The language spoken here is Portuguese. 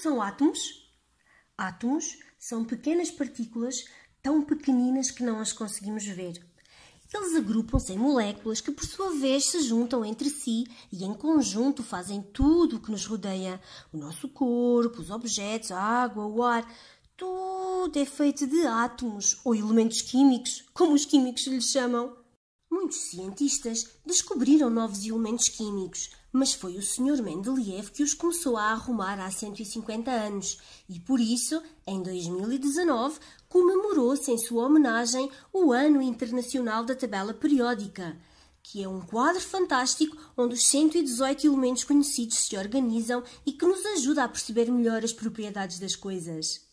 que são átomos? Átomos são pequenas partículas tão pequeninas que não as conseguimos ver. Eles agrupam-se em moléculas que, por sua vez, se juntam entre si e, em conjunto, fazem tudo o que nos rodeia: o nosso corpo, os objetos, a água, o ar. Tudo é feito de átomos ou elementos químicos, como os químicos lhes chamam. Muitos cientistas descobriram novos elementos químicos, mas foi o Sr. Mendeleev que os começou a arrumar há 150 anos e, por isso, em 2019, comemorou-se em sua homenagem o Ano Internacional da Tabela Periódica, que é um quadro fantástico onde os 118 elementos conhecidos se organizam e que nos ajuda a perceber melhor as propriedades das coisas.